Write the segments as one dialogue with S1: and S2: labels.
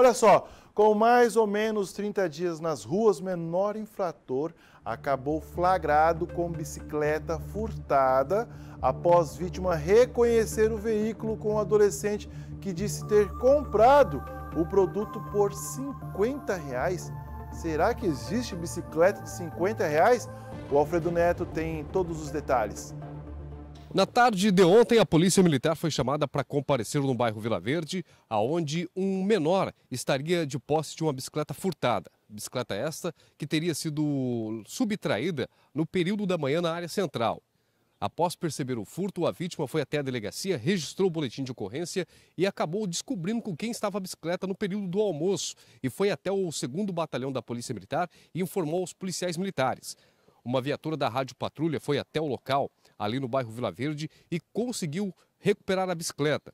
S1: Olha só, com mais ou menos 30 dias nas ruas, menor infrator acabou flagrado com bicicleta furtada após vítima reconhecer o veículo com um adolescente que disse ter comprado o produto por 50 reais. Será que existe bicicleta de 50 reais? O Alfredo Neto tem todos os detalhes.
S2: Na tarde de ontem, a Polícia Militar foi chamada para comparecer no bairro Vila Verde, aonde um menor estaria de posse de uma bicicleta furtada. Bicicleta esta que teria sido subtraída no período da manhã na área central. Após perceber o furto, a vítima foi até a delegacia, registrou o boletim de ocorrência e acabou descobrindo com quem estava a bicicleta no período do almoço e foi até o 2 Batalhão da Polícia Militar e informou os policiais militares. Uma viatura da Rádio Patrulha foi até o local ali no bairro Vila Verde, e conseguiu recuperar a bicicleta.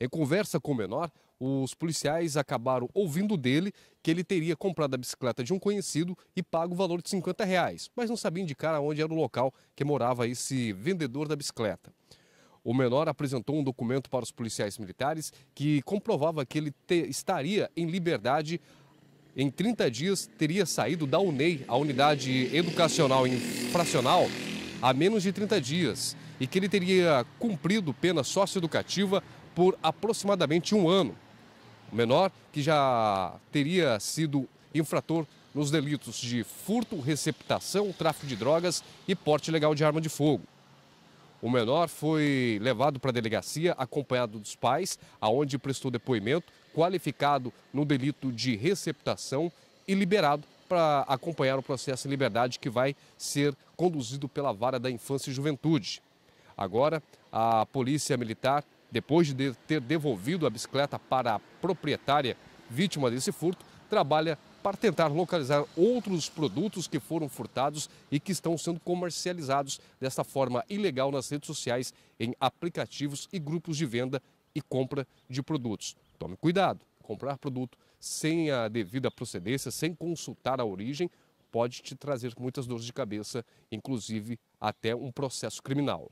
S2: Em conversa com o menor, os policiais acabaram ouvindo dele que ele teria comprado a bicicleta de um conhecido e pago o valor de 50 reais, mas não sabia indicar onde era o local que morava esse vendedor da bicicleta. O menor apresentou um documento para os policiais militares que comprovava que ele te, estaria em liberdade em 30 dias, teria saído da UNEI, a Unidade Educacional Infracional, há menos de 30 dias e que ele teria cumprido pena socioeducativa por aproximadamente um ano. O menor, que já teria sido infrator nos delitos de furto, receptação, tráfico de drogas e porte ilegal de arma de fogo. O menor foi levado para a delegacia acompanhado dos pais, aonde prestou depoimento qualificado no delito de receptação e liberado para acompanhar o processo em liberdade que vai ser conduzido pela Vara da Infância e Juventude. Agora, a Polícia Militar, depois de ter devolvido a bicicleta para a proprietária vítima desse furto, trabalha para tentar localizar outros produtos que foram furtados e que estão sendo comercializados desta forma ilegal nas redes sociais, em aplicativos e grupos de venda e compra de produtos. Tome cuidado comprar produto sem a devida procedência, sem consultar a origem, pode te trazer muitas dores de cabeça, inclusive até um processo criminal.